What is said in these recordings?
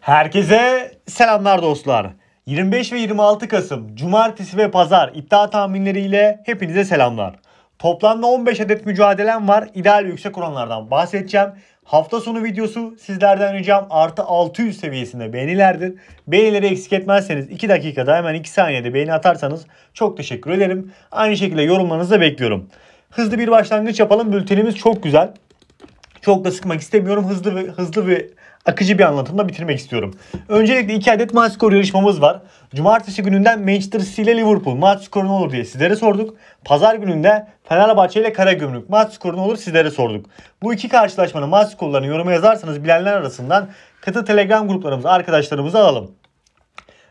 Herkese selamlar dostlar. 25 ve 26 Kasım Cumartesi ve Pazar iddia tahminleriyle hepinize selamlar. Toplamda 15 adet mücadelem var. İdeal yüksek oranlardan bahsedeceğim. Hafta sonu videosu sizlerden ricam artı 600 seviyesinde beğenilerdir. Beğenileri eksik etmezseniz 2 dakikada hemen 2 saniyede beğeni atarsanız çok teşekkür ederim. Aynı şekilde yorumlarınızı da bekliyorum. Hızlı bir başlangıç yapalım. Bültenimiz çok güzel. Çok da sıkmak istemiyorum. Hızlı ve hızlı ve akıcı bir anlatımla bitirmek istiyorum. Öncelikle iki adet maç skoru yarışmamız var. Cumartesi gününden Manchester City ile Liverpool maç skoru ne olur diye sizlere sorduk. Pazar gününde Fenerbahçe ile Karagümrük maç skoru ne olur sizlere sorduk. Bu iki karşılaşmanın maç skorlarını yoruma yazarsanız bilenler arasından katı Telegram gruplarımız arkadaşlarımızı alalım.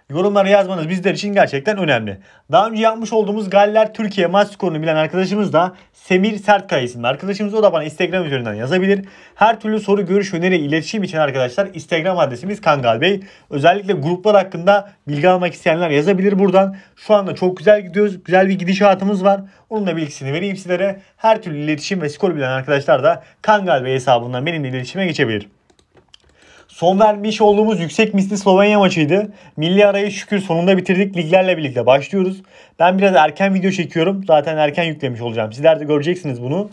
Yorumları yazmanız bizler için gerçekten önemli. Daha önce yapmış olduğumuz Galler Türkiye maç skorunu bilen arkadaşımız da Semir Sertkaya isimli arkadaşımız. O da bana Instagram üzerinden yazabilir. Her türlü soru, görüş, öneri, iletişim için arkadaşlar Instagram adresimiz Kangal Bey. Özellikle gruplar hakkında bilgi almak isteyenler yazabilir buradan. Şu anda çok güzel gidiyoruz. Güzel bir gidişatımız var. Onun da bilgisini vereyim sizlere. Her türlü iletişim ve skor bilen arkadaşlar da Kangal Bey hesabından benimle iletişime geçebilir. Son vermiş olduğumuz yüksek misli Slovenya maçıydı. Milli arayı şükür sonunda bitirdik. Liglerle birlikte başlıyoruz. Ben biraz erken video çekiyorum. Zaten erken yüklemiş olacağım. Sizler de göreceksiniz bunu.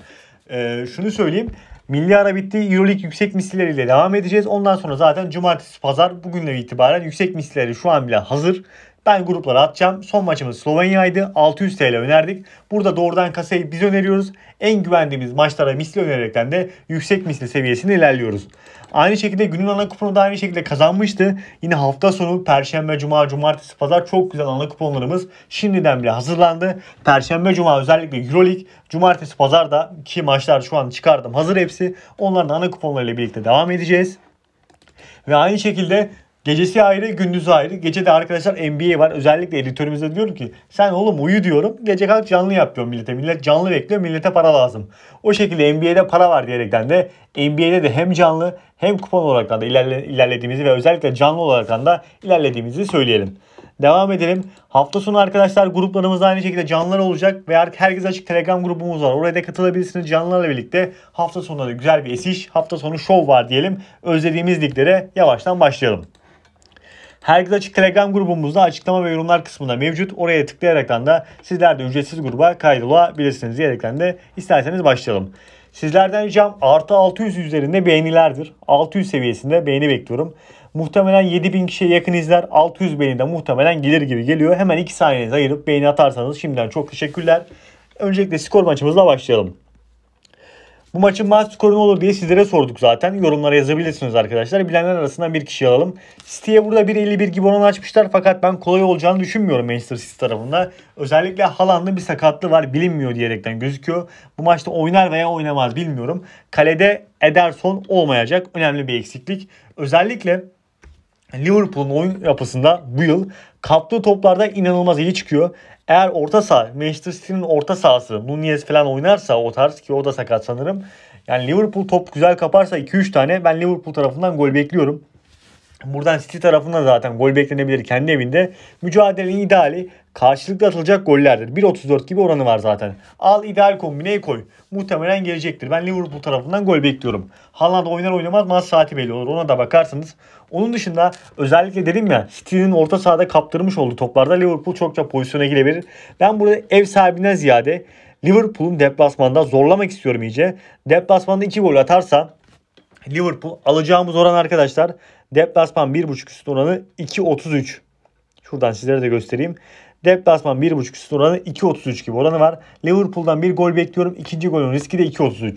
Ee, şunu söyleyeyim. Milli ara bitti. Euroleague yüksek mislileriyle devam edeceğiz. Ondan sonra zaten cumartesi, pazar bugünle itibaren yüksek mislileri şu an bile hazır. Ben gruplara atacağım. Son maçımız Slovenya'ydı. 600 TL önerdik. Burada doğrudan kasayı biz öneriyoruz. En güvendiğimiz maçlara misli önererekten de yüksek misli seviyesinde ilerliyoruz. Aynı şekilde günün ana kuponu da aynı şekilde kazanmıştı. Yine hafta sonu Perşembe, Cuma, Cumartesi, Pazar çok güzel ana kuponlarımız şimdiden bile hazırlandı. Perşembe, Cuma özellikle Euroleague, Cumartesi, Pazar da ki maçlar şu an çıkardım hazır hepsi. Onların ana kuponlarıyla birlikte devam edeceğiz. Ve aynı şekilde Gecesi ayrı, gündüzü ayrı. Gece de arkadaşlar NBA var. Özellikle editörümüze diyorum ki sen oğlum uyu diyorum. Gece kalk canlı yapıyorum millete. Millet canlı bekliyor. Millete para lazım. O şekilde NBA'de para var diyerekten de NBA'de de hem canlı hem kupon olarak da ilerle, ilerlediğimizi ve özellikle canlı olarak da ilerlediğimizi söyleyelim. Devam edelim. Hafta sonu arkadaşlar gruplarımız aynı şekilde canlılar olacak ve artık herkes açık Telegram grubumuz var. Oraya da katılabilirsiniz canlılarla birlikte. Hafta sonunda da güzel bir esiş, hafta sonu şov var diyelim. Özlediğimiz liglere yavaştan başlayalım. Herkes Açık Telegram grubumuzda açıklama ve yorumlar kısmında mevcut. Oraya tıklayaraktan da sizler de ücretsiz gruba kaydolabilirsiniz diyerekten de isterseniz başlayalım. Sizlerden ricam artı 600 üzerinde beğenilerdir. 600 seviyesinde beğeni bekliyorum. Muhtemelen 7000 kişiye yakın izler. 600 beğeni de muhtemelen gelir gibi geliyor. Hemen 2 saniyenizi ayırıp beğeni atarsanız şimdiden çok teşekkürler. Öncelikle skor maçımızla başlayalım. Bu maçın maç skoru ne olur diye sizlere sorduk zaten. Yorumlara yazabilirsiniz arkadaşlar. Bilenler arasından bir kişi alalım. City'ye burada 1.51 gibi oran açmışlar fakat ben kolay olacağını düşünmüyorum Manchester City tarafında. Özellikle Haaland'ın bir sakatlığı var bilinmiyor diyerekten gözüküyor. Bu maçta oynar veya oynamaz bilmiyorum. Kalede Ederson olmayacak. Önemli bir eksiklik. Özellikle Liverpool'un oyun yapısında bu yıl kaptığı toplarda inanılmaz iyi çıkıyor. Eğer orta saha, Manchester City'nin orta sahası Nunez falan oynarsa o tarz ki o da sakat sanırım. Yani Liverpool top güzel kaparsa 2-3 tane ben Liverpool tarafından gol bekliyorum. Buradan City tarafında zaten gol beklenebilir kendi evinde. Mücadelenin ideali karşılıklı atılacak gollerdir. 1.34 gibi oranı var zaten. Al ideal kombineyi koy. Muhtemelen gelecektir. Ben Liverpool tarafından gol bekliyorum. Haaland oynar oynamaz maç saati belli olur. Ona da bakarsınız. Onun dışında özellikle dedim ya City'nin orta sahada kaptırmış olduğu toplarda Liverpool çokça pozisyona girebilir. Ben burada ev sahibine ziyade Liverpool'un deplasmanda zorlamak istiyorum iyice. Deplasmanda 2 gol atarsa Liverpool alacağımız oran arkadaşlar Deplasman 1.5 üst oranı 2.33. Şuradan sizlere de göstereyim. Deplasman 1.5 üst oranı 2.33 gibi oranı var. Liverpool'dan bir gol bekliyorum. İkinci golün riski de 2.33.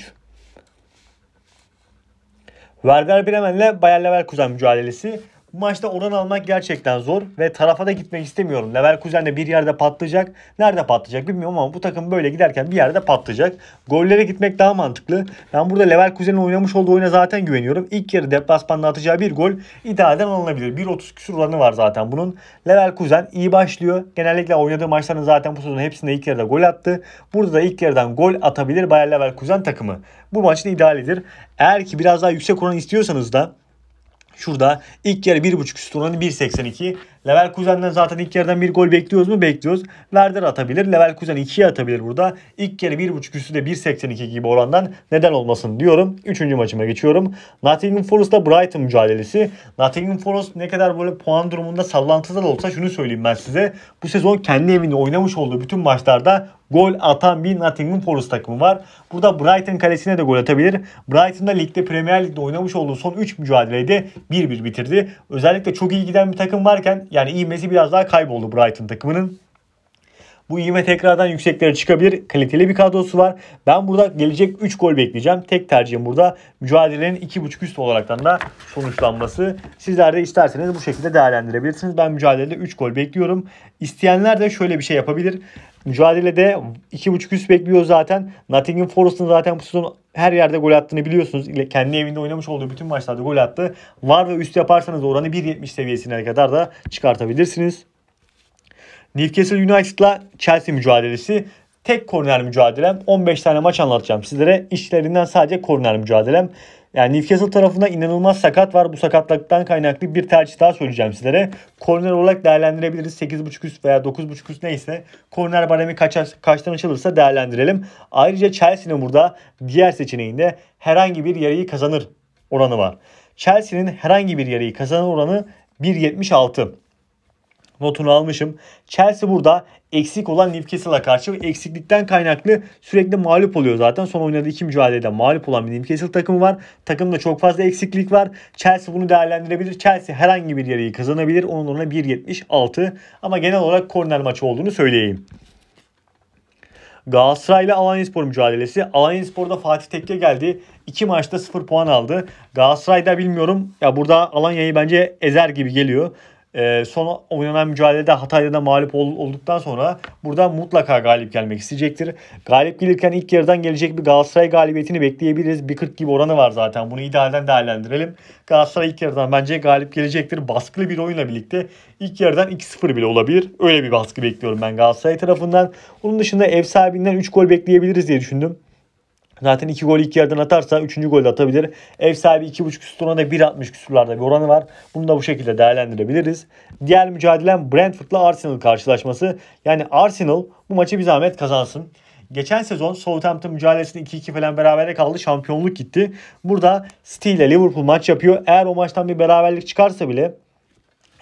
Werder Bremen'le Bayer Leverkusen mücadelesi. Bu maçta oran almak gerçekten zor ve tarafa da gitmek istemiyorum. Leverkusen de bir yerde patlayacak. Nerede patlayacak bilmiyorum ama bu takım böyle giderken bir yerde patlayacak. Gollere gitmek daha mantıklı. Ben burada Leverkusen'in oynamış olduğu oyuna zaten güveniyorum. İlk yarı deplasmanda atacağı bir gol idareden alınabilir. 1.30 küsur oranı var zaten bunun. Leverkusen iyi başlıyor. Genellikle oynadığı maçların zaten bu sezon hepsinde ilk yarıda gol attı. Burada da ilk yarıdan gol atabilir Bayer Leverkusen takımı. Bu maçta idealidir. Eğer ki biraz daha yüksek oran istiyorsanız da Şurada ilk yarı 1.5 üstü oranı 1.82 kuzenden zaten ilk yerden bir gol bekliyoruz mu? Bekliyoruz. Werder atabilir. kuzen 2'ye atabilir burada. İlk kere 1.5 üstü de 1.82 gibi orandan neden olmasın diyorum. Üçüncü maçıma geçiyorum. Nottingham Forest'la Brighton mücadelesi. Nottingham Forest ne kadar böyle puan durumunda sallantıda da olsa şunu söyleyeyim ben size. Bu sezon kendi evinde oynamış olduğu bütün maçlarda gol atan bir Nottingham Forest takımı var. Burada Brighton kalesine de gol atabilir. Brighton'da ligde Premier Lig'de oynamış olduğu son 3 mücadelede 1-1 bitirdi. Özellikle çok iyi giden bir takım varken yani ivmesi biraz daha kayboldu Brighton takımının. Bu ivme tekrardan yükseklere çıkabilir. Kaliteli bir kadrosu var. Ben burada gelecek 3 gol bekleyeceğim. Tek tercihim burada mücadelenin 2.5 üst olaraktan da sonuçlanması. Sizler de isterseniz bu şekilde değerlendirebilirsiniz. Ben mücadelede 3 gol bekliyorum. İsteyenler de şöyle bir şey yapabilir. Mücadelede 2.5 üst bekliyor zaten. Nottingham Forest'ın zaten bu sezon her yerde gol attığını biliyorsunuz. Kendi evinde oynamış olduğu bütün maçlarda gol attı. Var ve üst yaparsanız oranı 1.70 seviyesine kadar da çıkartabilirsiniz. Newcastle United'la Chelsea mücadelesi tek korner mücadelem. 15 tane maç anlatacağım sizlere. İşlerinden sadece korner mücadelem. Yani Newcastle tarafında inanılmaz sakat var. Bu sakatlıktan kaynaklı bir tercih daha söyleyeceğim sizlere. Korner olarak değerlendirebiliriz. 8.5 üst veya 9.5 üst neyse. Korner baremi kaçar, kaçtan açılırsa değerlendirelim. Ayrıca Chelsea'nin burada diğer seçeneğinde herhangi bir yarayı kazanır oranı var. Chelsea'nin herhangi bir yarayı kazanır oranı 1.76 notunu almışım. Chelsea burada eksik olan Newcastle'a karşı eksiklikten kaynaklı sürekli mağlup oluyor zaten. Son oynadığı iki mücadelede mağlup olan bir Newcastle takımı var. Takımda çok fazla eksiklik var. Chelsea bunu değerlendirebilir. Chelsea herhangi bir yeri kazanabilir. Onun oranı 1.76 ama genel olarak korner maçı olduğunu söyleyeyim. Galatasaray ile Alanyaspor mücadelesi. Alanyaspor'da Fatih Tekke geldi. İki maçta 0 puan aldı. Galatasaray'da bilmiyorum. Ya burada Alanya'yı bence ezer gibi geliyor e, son oynanan mücadelede Hatay'da mağlup olduktan sonra burada mutlaka galip gelmek isteyecektir. Galip gelirken ilk yarıdan gelecek bir Galatasaray galibiyetini bekleyebiliriz. 1.40 gibi oranı var zaten. Bunu idealden değerlendirelim. Galatasaray ilk yarıdan bence galip gelecektir. Baskılı bir oyunla birlikte ilk yarıdan 2-0 bile olabilir. Öyle bir baskı bekliyorum ben Galatasaray tarafından. Onun dışında ev sahibinden 3 gol bekleyebiliriz diye düşündüm. Zaten 2 gol ilk yerden atarsa 3. gol de atabilir. Ev sahibi 2.5 üstü oranında 1.60 küsurlarda bir oranı var. Bunu da bu şekilde değerlendirebiliriz. Diğer mücadelem Brentford'la Arsenal karşılaşması. Yani Arsenal bu maçı bir zahmet kazansın. Geçen sezon Southampton mücadelesinde 2-2 falan berabere kaldı. Şampiyonluk gitti. Burada City ile Liverpool maç yapıyor. Eğer o maçtan bir beraberlik çıkarsa bile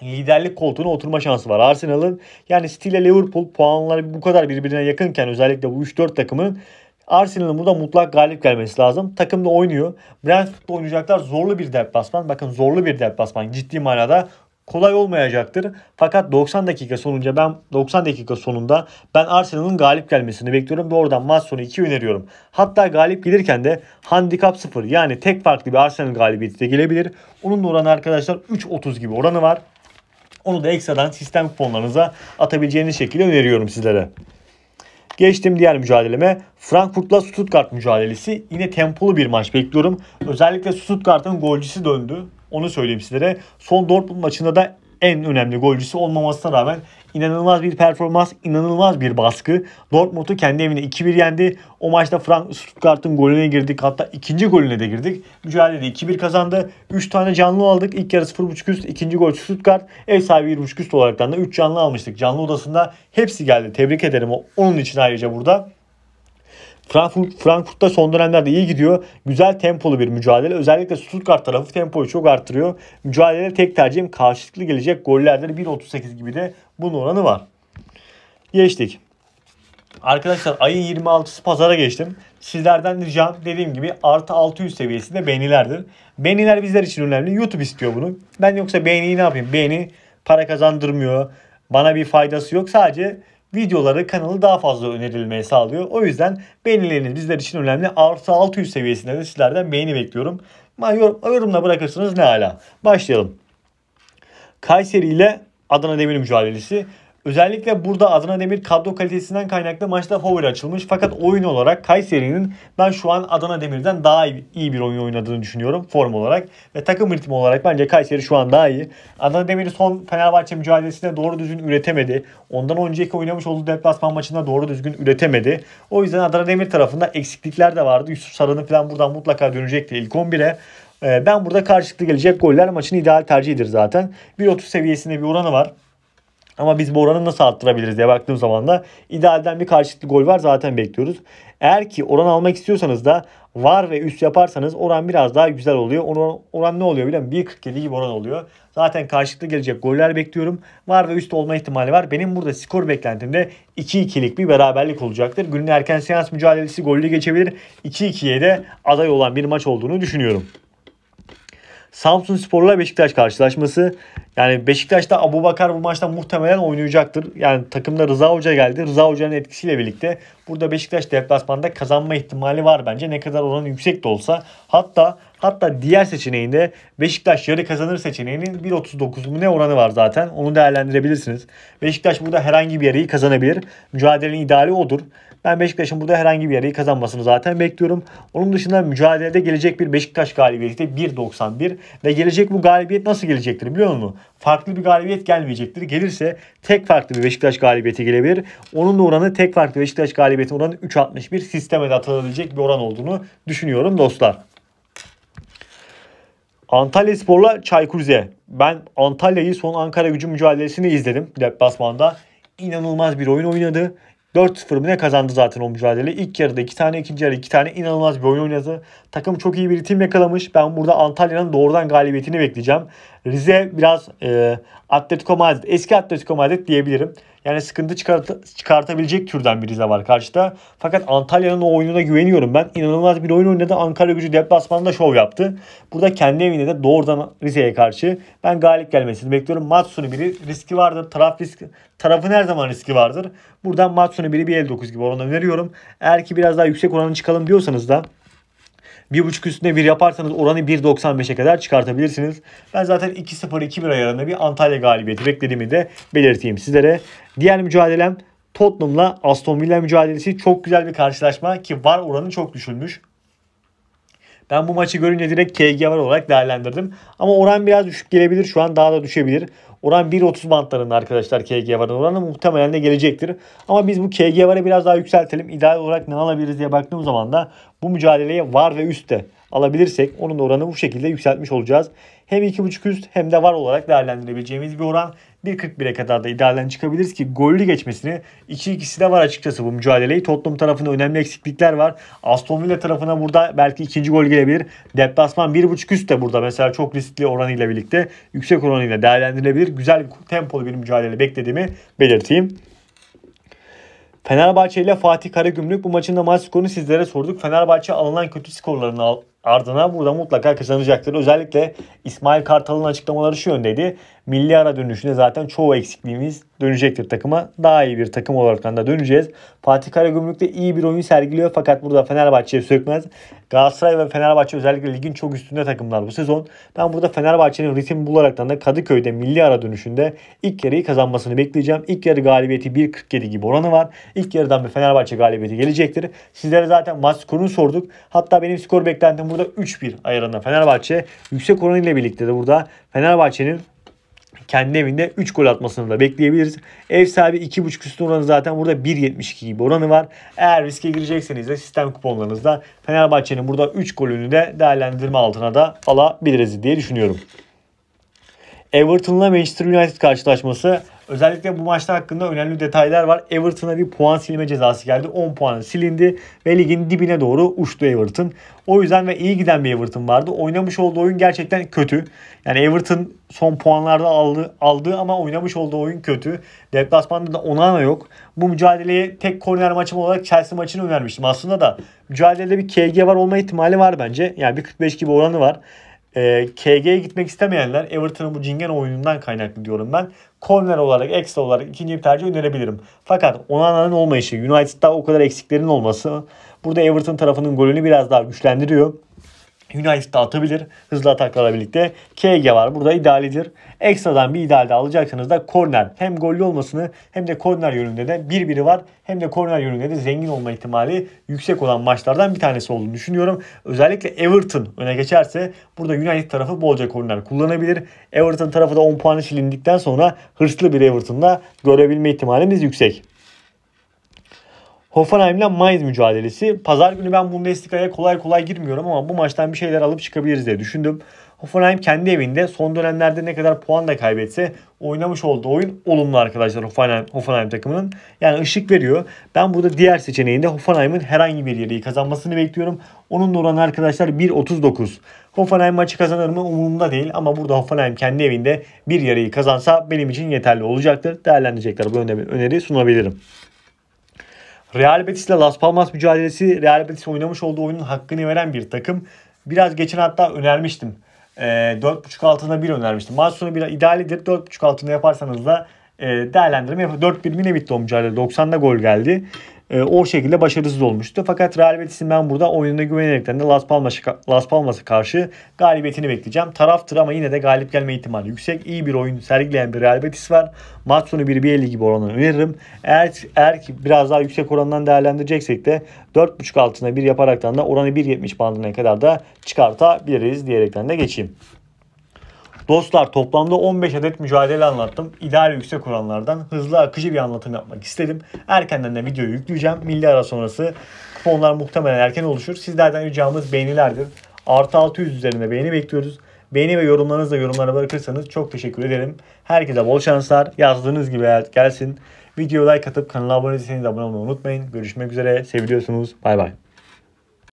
liderlik koltuğuna oturma şansı var Arsenal'ın. Yani City ile Liverpool puanları bu kadar birbirine yakınken özellikle bu 3-4 takımın Arsenal'ın burada mutlak galip gelmesi lazım. Takım da oynuyor. Brentford'da oynayacaklar zorlu bir deplasman. Bakın zorlu bir deplasman. Ciddi manada kolay olmayacaktır. Fakat 90 dakika sonunca ben 90 dakika sonunda ben Arsenal'ın galip gelmesini bekliyorum ve oradan maç sonu 2 öneriyorum. Hatta galip gelirken de handikap 0 yani tek farklı bir Arsenal galibiyeti de gelebilir. Onun da oranı arkadaşlar 3.30 gibi oranı var. Onu da ekstradan sistem kuponlarınıza atabileceğiniz şekilde öneriyorum sizlere. Geçtim diğer mücadeleme. Frankfurt'la Stuttgart mücadelesi. Yine tempolu bir maç bekliyorum. Özellikle Stuttgart'ın golcüsü döndü. Onu söyleyeyim sizlere. Son Dortmund maçında da en önemli golcüsü olmamasına rağmen inanılmaz bir performans, inanılmaz bir baskı. Dortmund'u kendi evine 2-1 yendi. O maçta Frank Stuttgart'ın golüne girdik. Hatta ikinci golüne de girdik. Mücadelede 2-1 kazandı. 3 tane canlı aldık. İlk yarı 0.5 üst, ikinci gol Stuttgart. Ev sahibi 1.5 üst olaraktan da 3 canlı almıştık. Canlı odasında hepsi geldi. Tebrik ederim onun için ayrıca burada. Frankfurt, Frankfurt'ta son dönemlerde iyi gidiyor. Güzel tempolu bir mücadele. Özellikle Stuttgart tarafı tempoyu çok arttırıyor. Mücadelede tek tercihim karşılıklı gelecek gollerde 1.38 gibi de bunun oranı var. Geçtik. Arkadaşlar ayın 26'sı pazara geçtim. Sizlerden ricam dediğim gibi artı 600 seviyesinde beğenilerdir. Beğeniler bizler için önemli. YouTube istiyor bunu. Ben yoksa beğeniyi ne yapayım? Beğeni para kazandırmıyor. Bana bir faydası yok. Sadece videoları kanalı daha fazla önerilmeye sağlıyor. O yüzden beğenileriniz bizler için önemli. Artı 600 seviyesinde de sizlerden beğeni bekliyorum. Yorumla bırakırsınız ne ala. Başlayalım. Kayseri ile Adana Demir mücadelesi. Özellikle burada Adana Demir kadro kalitesinden kaynaklı maçta favori açılmış. Fakat oyun olarak Kayseri'nin ben şu an Adana Demir'den daha iyi bir oyun oynadığını düşünüyorum form olarak. Ve takım ritmi olarak bence Kayseri şu an daha iyi. Adana Demir'i son Fenerbahçe mücadelesinde doğru düzgün üretemedi. Ondan önceki oynamış olduğu deplasman maçında doğru düzgün üretemedi. O yüzden Adana Demir tarafında eksiklikler de vardı. Yusuf Sarı'nın falan buradan mutlaka dönecekti ilk 11'e. Ee, ben burada karşılıklı gelecek goller maçın ideal tercihidir zaten. 1.30 seviyesinde bir oranı var. Ama biz bu oranı nasıl arttırabiliriz diye baktığım zaman da idealden bir karşılıklı gol var zaten bekliyoruz. Eğer ki oran almak istiyorsanız da var ve üst yaparsanız oran biraz daha güzel oluyor. Oran, oran ne oluyor biliyor musun? 1.47 gibi oran oluyor. Zaten karşılıklı gelecek goller bekliyorum. Var ve üst olma ihtimali var. Benim burada skor beklentimde 2-2'lik bir beraberlik olacaktır. Günün erken seans mücadelesi gollü geçebilir. 2-2'ye de aday olan bir maç olduğunu düşünüyorum. Samsun Spor'la Beşiktaş karşılaşması. Yani Beşiktaş'ta Abu Bakar bu maçta muhtemelen oynayacaktır. Yani takımda Rıza Hoca geldi. Rıza Hoca'nın etkisiyle birlikte burada Beşiktaş deplasmanda kazanma ihtimali var bence. Ne kadar oran yüksek de olsa. Hatta hatta diğer seçeneğinde Beşiktaş yarı kazanır seçeneğinin 1.39 mu ne oranı var zaten. Onu değerlendirebilirsiniz. Beşiktaş burada herhangi bir yarıyı kazanabilir. Mücadelenin ideali odur. Ben Beşiktaş'ın burada herhangi bir yarayı kazanmasını zaten bekliyorum. Onun dışında mücadelede gelecek bir Beşiktaş galibiyeti 1.91 ve gelecek bu galibiyet nasıl gelecektir biliyor musun? Farklı bir galibiyet gelmeyecektir. Gelirse tek farklı bir Beşiktaş galibiyeti gelebilir. Onun da oranı tek farklı Beşiktaş galibiyeti oranı 3.61 sisteme de atılabilecek bir oran olduğunu düşünüyorum dostlar. Antalya Spor'la Çaykur Rize. Ben Antalya'yı son Ankara gücü mücadelesini izledim basmanda inanılmaz bir oyun oynadı. 4-0 ne kazandı zaten o mücadele. İlk yarıda iki tane, ikinci yarıda iki tane inanılmaz bir oyun oynadı. Takım çok iyi bir ritim yakalamış. Ben burada Antalya'nın doğrudan galibiyetini bekleyeceğim. Rize biraz e, Atletico Madrid, eski Atletico Madrid diyebilirim. Yani sıkıntı çıkart çıkartabilecek türden bir Rize var karşıda. Fakat Antalya'nın o oyununa güveniyorum ben. İnanılmaz bir oyun oynadı. Ankara gücü deplasmanında şov yaptı. Burada kendi evinde de doğrudan Rize'ye karşı ben galip gelmesini bekliyorum. Maç biri riski vardır. Taraf riski, tarafın her zaman riski vardır. Buradan maç sonu biri 1.59 gibi oranı veriyorum. Eğer ki biraz daha yüksek oranı çıkalım diyorsanız da 1.5 üstüne bir yaparsanız oranı 1.95'e kadar çıkartabilirsiniz. Ben zaten 2-0-2-1 ayarında bir Antalya galibiyeti beklediğimi de belirteyim sizlere. Diğer mücadelem Tottenham'la Aston Villa mücadelesi çok güzel bir karşılaşma ki var oranı çok düşülmüş. Ben bu maçı görünce direkt KG var olarak değerlendirdim. Ama oran biraz düşük gelebilir şu an daha da düşebilir. Oran 1.30 bantlarında arkadaşlar KG varın oranı muhtemelen de gelecektir. Ama biz bu KG varı biraz daha yükseltelim. İdeal olarak ne alabiliriz diye baktığım zaman da bu mücadeleye var ve üstte alabilirsek onun da oranı bu şekilde yükseltmiş olacağız. Hem 2.5 üst hem de var olarak değerlendirebileceğimiz bir oran. 1.41'e kadar da idealden çıkabiliriz ki gollü geçmesini iki 2si de var açıkçası bu mücadeleyi. Tottenham tarafında önemli eksiklikler var. Aston Villa tarafına burada belki ikinci gol gelebilir. Deplasman 1.5 üst de burada mesela çok riskli oranıyla birlikte yüksek oranıyla değerlendirilebilir. Güzel tempolu bir mücadele beklediğimi belirteyim. Fenerbahçe ile Fatih Karagümrük bu maçın da maç skorunu sizlere sorduk. Fenerbahçe alınan kötü skorlarını ardına burada mutlaka kazanacaktır. Özellikle İsmail Kartal'ın açıklamaları şu yöndeydi. Milli ara dönüşünde zaten çoğu eksikliğimiz dönecektir takıma. Daha iyi bir takım olarak da döneceğiz. Fatih Karagümrük de iyi bir oyun sergiliyor fakat burada Fenerbahçe'ye sökmez. Galatasaray ve Fenerbahçe özellikle ligin çok üstünde takımlar bu sezon. Ben burada Fenerbahçe'nin ritim bularak da Kadıköy'de milli ara dönüşünde ilk yarıyı kazanmasını bekleyeceğim. İlk yarı galibiyeti 1.47 gibi oranı var. İlk yarıdan bir Fenerbahçe galibiyeti gelecektir. Sizlere zaten maç skorunu sorduk. Hatta benim skor beklentim burada 3-1 ayarında Fenerbahçe yüksek oranıyla birlikte de burada Fenerbahçe'nin kendi evinde 3 gol atmasını da bekleyebiliriz. Ev sahibi 2.5 üstü oranı zaten burada 1.72 gibi oranı var. Eğer riske girecekseniz de sistem kuponlarınızda Fenerbahçe'nin burada 3 golünü de değerlendirme altına da alabiliriz diye düşünüyorum. Everton'la Manchester United karşılaşması Özellikle bu maçta hakkında önemli detaylar var. Everton'a bir puan silme cezası geldi. 10 puanı silindi ve ligin dibine doğru uçtu Everton. O yüzden ve iyi giden bir Everton vardı. Oynamış olduğu oyun gerçekten kötü. Yani Everton son puanlarda aldı, aldı ama oynamış olduğu oyun kötü. Deplasmanda da Onana yok. Bu mücadeleyi tek korner maçım olarak Chelsea maçını önermiştim. Aslında da mücadelede bir KG var olma ihtimali var bence. Yani bir 45 gibi oranı var. E, ee, KG'ye gitmek istemeyenler Everton'un bu cingen oyunundan kaynaklı diyorum ben. Corner olarak, ekstra olarak ikinci bir tercih önerebilirim. Fakat Onana'nın olmayışı, United'da o kadar eksiklerin olması burada Everton tarafının golünü biraz daha güçlendiriyor. Yunanistan atabilir. Hızlı ataklarla birlikte. KG var. Burada idealidir. Ekstradan bir ideal de alacaksanız da korner. Hem gollü olmasını hem de korner yönünde de bir biri var. Hem de korner yönünde de zengin olma ihtimali yüksek olan maçlardan bir tanesi olduğunu düşünüyorum. Özellikle Everton öne geçerse burada United tarafı bolca korner kullanabilir. Everton tarafı da 10 puanı silindikten sonra hırslı bir Everton'da görebilme ihtimalimiz yüksek. Hoffenheim ile Mainz mücadelesi. Pazar günü ben Bundesliga'ya kolay kolay girmiyorum ama bu maçtan bir şeyler alıp çıkabiliriz diye düşündüm. Hoffenheim kendi evinde son dönemlerde ne kadar puan da kaybetse oynamış olduğu oyun olumlu arkadaşlar Hoffenheim, Hoffenheim takımının. Yani ışık veriyor. Ben burada diğer seçeneğinde Hoffenheim'in herhangi bir yeri kazanmasını bekliyorum. Onun oranı arkadaşlar 1.39. Hoffenheim maçı kazanır mı umurumda değil ama burada Hoffenheim kendi evinde bir yarıyı kazansa benim için yeterli olacaktır. Değerlendirecekler bu öneri sunabilirim. Real Betis ile Las Palmas mücadelesi Real Betis oynamış olduğu oyunun hakkını veren bir takım. Biraz geçen hatta önermiştim. E, 4.5 altında 1 önermiştim. Maç sonu bir idealidir. 4.5 altında yaparsanız da e, değerlendirme yapın. 4-1 mi ne bitti o mücadele? 90'da gol geldi. E, o şekilde başarısız olmuştu. Fakat Real Betis'in ben burada oyununa güvenerekten de Las, Palmas, Las Palmas'a karşı galibiyetini bekleyeceğim. Taraftır ama yine de galip gelme ihtimali yüksek. İyi bir oyun sergileyen bir Real Betis var. Maç sonu 1-1.50 gibi oranını öneririm. Eğer, eğer ki biraz daha yüksek orandan değerlendireceksek de 4.5 altına 1 yaparaktan da oranı 1.70 bandına kadar da çıkartabiliriz diyerekten de geçeyim. Dostlar toplamda 15 adet mücadele anlattım. İdeal yüksek oranlardan hızlı akıcı bir anlatım yapmak istedim. Erkenden de videoyu yükleyeceğim. Milli ara sonrası kuponlar muhtemelen erken oluşur. Sizlerden ricamız beğenilerdir. Artı 600 üzerinde beğeni bekliyoruz. Beğeni ve yorumlarınızla yorumlara bırakırsanız çok teşekkür ederim. Herkese bol şanslar. Yazdığınız gibi hayat gelsin. Videoya like atıp kanala abone değilseniz abone olmayı unutmayın. Görüşmek üzere. Seviliyorsunuz. Bay bay.